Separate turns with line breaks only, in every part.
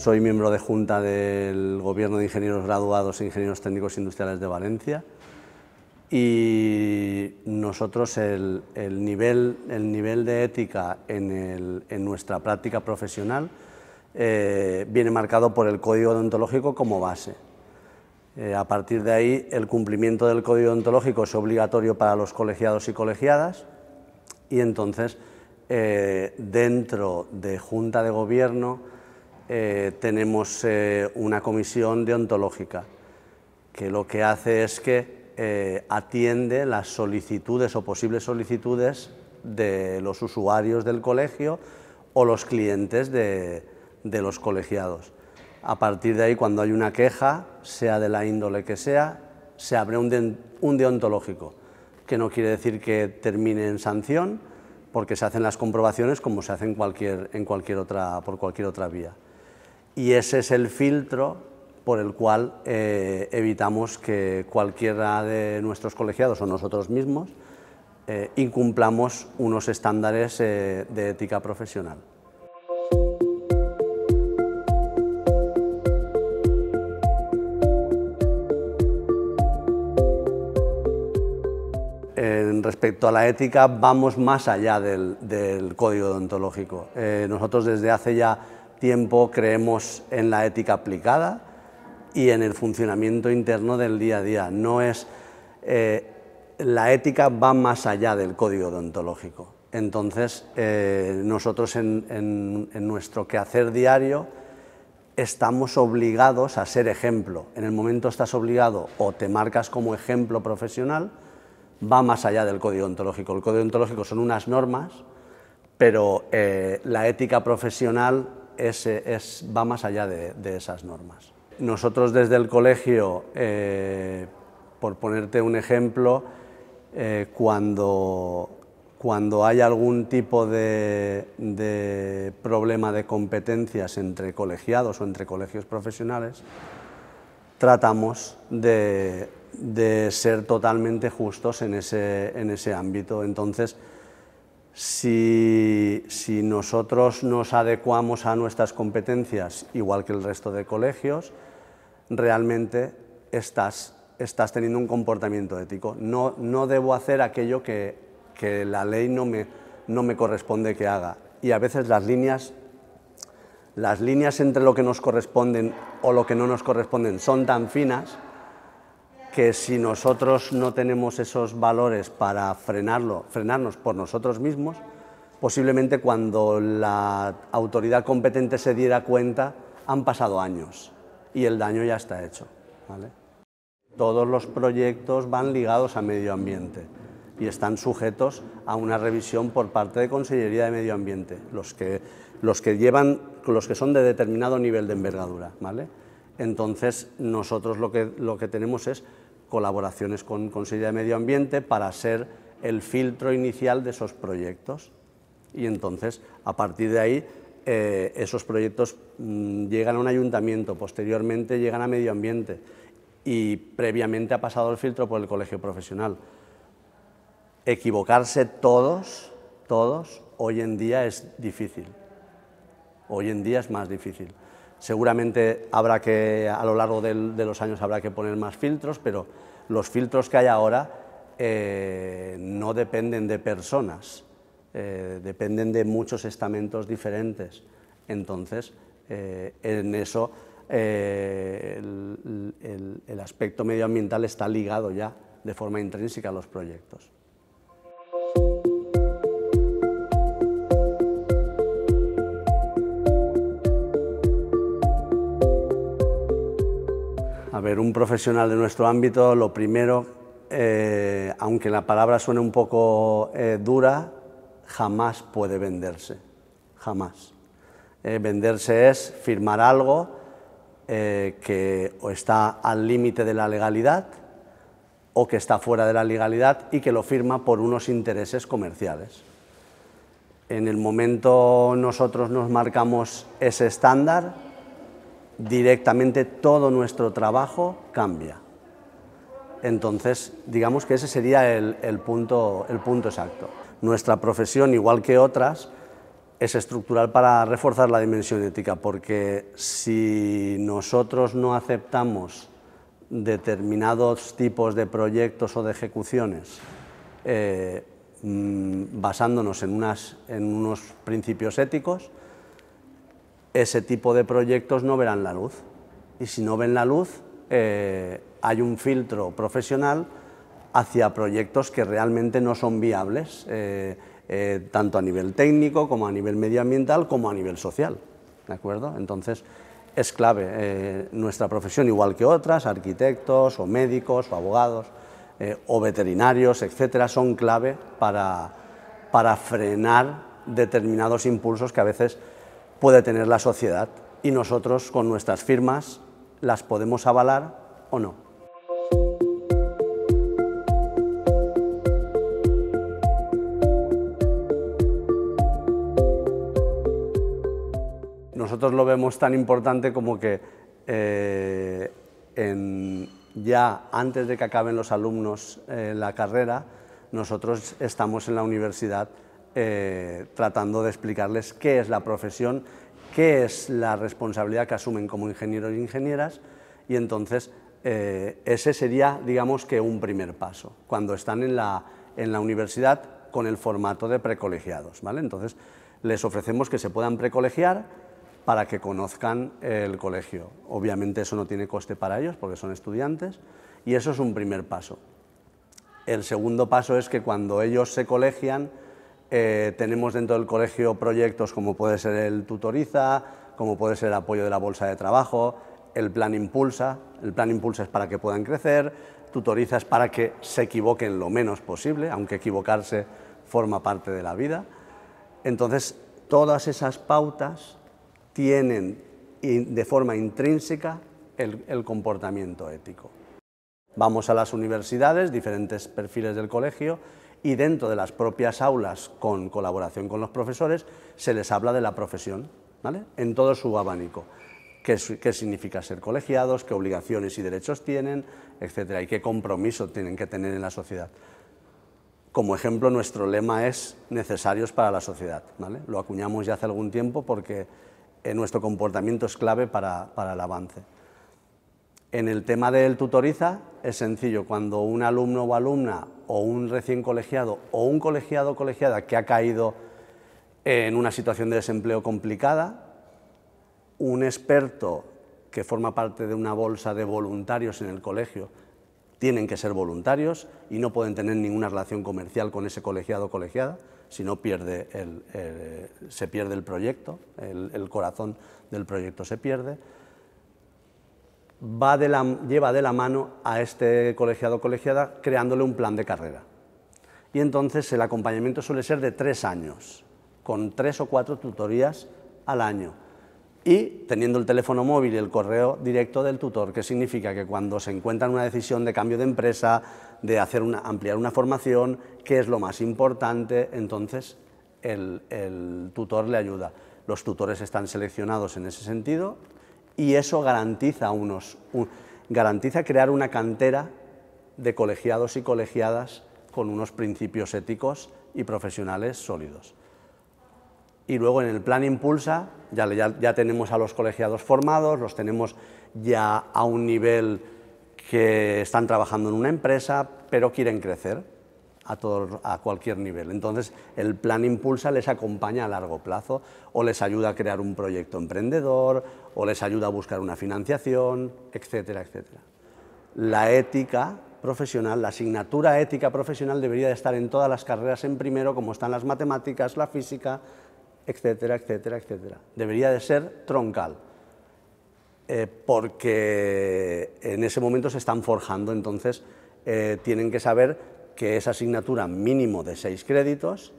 Soy miembro de Junta del Gobierno de Ingenieros Graduados e Ingenieros Técnicos Industriales de Valencia y nosotros el, nivel, de ética en, nuestra práctica profesional eh, viene marcado por el código odontológico como base. Eh, a partir de ahí, el cumplimiento del código deontológico es obligatorio para los colegiados y colegiadas y entonces eh, dentro de Junta de Gobierno, eh, tenemos eh, una comisión deontológica que lo que hace es que eh, atiende las solicitudes o posibles solicitudes de los usuarios del colegio o los clientes de, los colegiados. A partir de ahí, cuando hay una queja, sea de la índole que sea, se abre un, un deontológico, que no quiere decir que termine en sanción, porque se hacen las comprobaciones como se hacen cualquier, en cualquier otra, por cualquier otra vía y ese es el filtro por el cual eh, evitamos que cualquiera de nuestros colegiados o nosotros mismos eh, incumplamos unos estándares eh, de ética profesional. respecto a la ética, vamos más allá del, del código odontológico. nosotros desde hace ya tiempo creemos en la ética aplicada y en el funcionamiento interno del día a día. No es, eh, la ética va más allá del código odontológico. Entonces, eh, nosotros en, nuestro quehacer diario estamos obligados a ser ejemplo. En el momento estás obligado o te marcas como ejemplo profesional, va más allá del código ontológico. El código ontológico son unas normas, pero eh, la ética profesional va más allá de, esas normas. Nosotros desde el colegio, eh, por ponerte un ejemplo, eh, cuando, hay algún tipo de, problema de competencias entre colegiados o entre colegios profesionales, tratamos de, ser totalmente justos en ese, en ese ámbito. Entonces, si, nosotros nos adecuamos a nuestras competencias, igual que el resto de colegios, realmente estás, teniendo un comportamiento ético. No, debo hacer aquello que, la ley no me, corresponde que haga. Y a veces las líneas, las líneas entre lo que nos corresponden o lo que no nos corresponden son tan finas que si nosotros no tenemos esos valores para frenarlo, frenarnos por nosotros mismos, posiblemente cuando la autoridad competente se diera cuenta han pasado años y el daño ya está hecho. Todos los proyectos van ligados a medio ambiente y están sujetos a una revisión por parte de Consellería de Medio Ambiente, los que, los que, llevan, los que son de determinado nivel de envergadura. ¿vale? Entonces, nosotros lo que, lo que tenemos es colaboraciones con Consejería de Medio Ambiente para ser el filtro inicial de esos proyectos. Y entonces, a partir de ahí, eh, esos proyectos mm, llegan a un ayuntamiento, posteriormente llegan a medio ambiente y previamente ha pasado el filtro por el colegio profesional. Equivocarse todos, todos, hoy en día es difícil. Hoy en día es más difícil. Seguramente habrá que, a lo largo de los años habrá que poner más filtros, pero los filtros que hay ahora eh, no dependen de personas, eh, dependen de muchos estamentos diferentes. Entonces, eh, en eso el aspecto medioambiental está ligado ya de forma intrínseca a los proyectos. A ver, un profesional de nuestro ámbito, lo primero, eh, aunque la palabra suene un poco eh, dura, jamás puede venderse, jamás. Eh, venderse es firmar algo que o está al límite de la legalidad o que está fuera de la legalidad y que lo firma por unos intereses comerciales. En el momento nosotros nos marcamos ese estándar, directamente todo nuestro trabajo cambia. Entonces, digamos que ese sería el, punto, el punto exacto. Nuestra profesión, igual que otras, es estructural para reforzar la dimensión ética, porque si nosotros no aceptamos determinados tipos de proyectos o de ejecuciones eh, mm, basándonos en unos principios éticos, ese tipo de proyectos no verán la luz. Y si no ven la luz, eh, hay un filtro profesional hacia proyectos que realmente no son viables, eh, eh, tanto a nivel técnico como a nivel medioambiental como a nivel social. ¿De acuerdo? Entonces, es clave nuestra profesión, igual que otras, arquitectos o médicos o abogados o veterinarios, etcétera, son clave para frenar determinados impulsos que a veces puede tener la sociedad y nosotros con nuestras firmas las podemos avalar o no. Nosotros lo vemos tan importante como que eh, ya antes de que acaben los alumnos eh, la carrera, nosotros estamos en la universidad eh, tratando de explicarles qué es la profesión, qué es la responsabilidad que asumen como ingenieros e ingenieras y entonces eh, ese sería, digamos que, un primer paso, cuando están en la, universidad con el formato de precolegiados. Entonces les ofrecemos que se puedan precolegiar para que conozcan el colegio. Obviamente eso no tiene coste para ellos porque son estudiantes y eso es un primer paso. El segundo paso es que cuando ellos se colegian, eh, tenemos dentro del colegio proyectos como puede ser el Tutoriza, como puede ser el apoyo de la bolsa de trabajo, el plan Impulsa. El plan Impulsa es para que puedan crecer, Tutoriza es para que se equivoquen lo menos posible, aunque equivocarse forma parte de la vida. Entonces, todas esas pautas tienen de forma intrínseca el comportamiento ético. Vamos a las universidades, diferentes perfiles del colegio, y dentro de las propias aulas, con colaboración con los profesores, se les habla de la profesión, ¿vale? En todo su abanico. Qué, significa ser colegiados, qué obligaciones y derechos tienen, etcétera, y qué compromiso tienen que tener en la sociedad. Como ejemplo, nuestro lema es necesarios para la sociedad. Lo acuñamos ya hace algún tiempo porque eh, nuestro comportamiento es clave para el avance. En el tema del tutoriza, es sencillo, cuando un alumno o alumna o un recién colegiado o un colegiado o colegiada que ha caído en una situación de desempleo complicada, un experto que forma parte de una bolsa de voluntarios en el colegio, tienen que ser voluntarios y no pueden tener ninguna relación comercial con ese colegiado o colegiada, si no pierde el, se pierde el proyecto, el corazón del proyecto se pierde lleva de la mano a este colegiado o colegiada creándole un plan de carrera. Y entonces el acompañamiento suele ser de tres años, con tres o cuatro tutorías al año y teniendo el teléfono móvil y el correo directo del tutor, que significa que cuando se encuentra en una decisión de cambio de empresa, de hacer ampliar una formación, ...que es lo más importante, entonces el tutor le ayuda. Los tutores están seleccionados en ese sentido y eso garantiza, garantiza crear una cantera de colegiados y colegiadas con unos principios éticos y profesionales sólidos. Y luego en el plan Impulsa ya, ya, tenemos a los colegiados formados, los tenemos ya a un nivel que están trabajando en una empresa, pero quieren crecer a, todo, a cualquier nivel. Entonces, el plan Impulsa les acompaña a largo plazo o les ayuda a crear un proyecto emprendedor o les ayuda a buscar una financiación, etcétera, etcétera. La ética profesional, la asignatura ética profesional debería de estar en todas las carreras en primero, como están las matemáticas, la física, etcétera, etcétera, etcétera. Debería de ser troncal, eh, porque en ese momento se están forjando, entonces eh, tienen que saber que esa asignatura mínimo de seis créditos,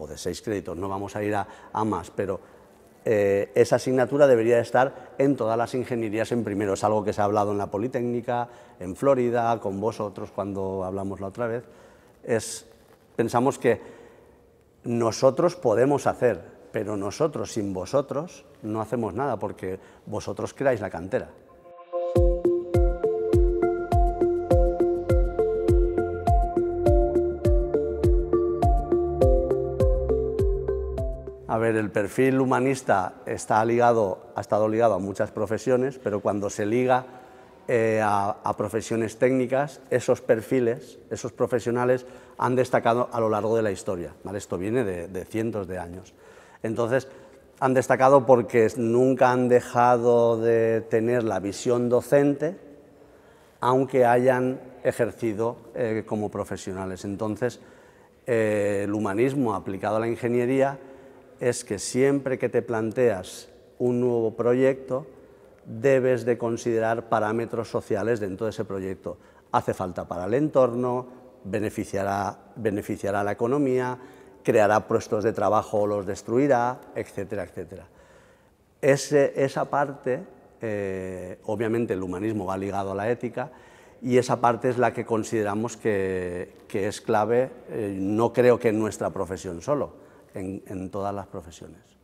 o de seis créditos, no vamos a ir a, más, pero eh, esa asignatura debería estar en todas las ingenierías en primero. Es algo que se ha hablado en la Politécnica, en Florida, con vosotros cuando hablamos la otra vez. Es, pensamos que nosotros podemos hacer, pero nosotros sin vosotros no hacemos nada porque vosotros creáis la cantera. A ver, el perfil humanista está ligado, ha estado ligado a muchas profesiones, pero cuando se liga eh, a, profesiones técnicas, esos perfiles, esos profesionales han destacado a lo largo de la historia. ¿vale? Esto viene de, cientos de años. Entonces, han destacado porque nunca han dejado de tener la visión docente, aunque hayan ejercido eh, como profesionales. Entonces, eh, el humanismo aplicado a la ingeniería es que siempre que te planteas un nuevo proyecto, debes de considerar parámetros sociales dentro de ese proyecto. Hace falta para el entorno, beneficiará, a la economía, creará puestos de trabajo o los destruirá, etcétera, etcétera. esa parte, eh, obviamente el humanismo va ligado a la ética, y esa parte es la que consideramos que, es clave, eh, no creo que en nuestra profesión solo, en, todas las profesiones.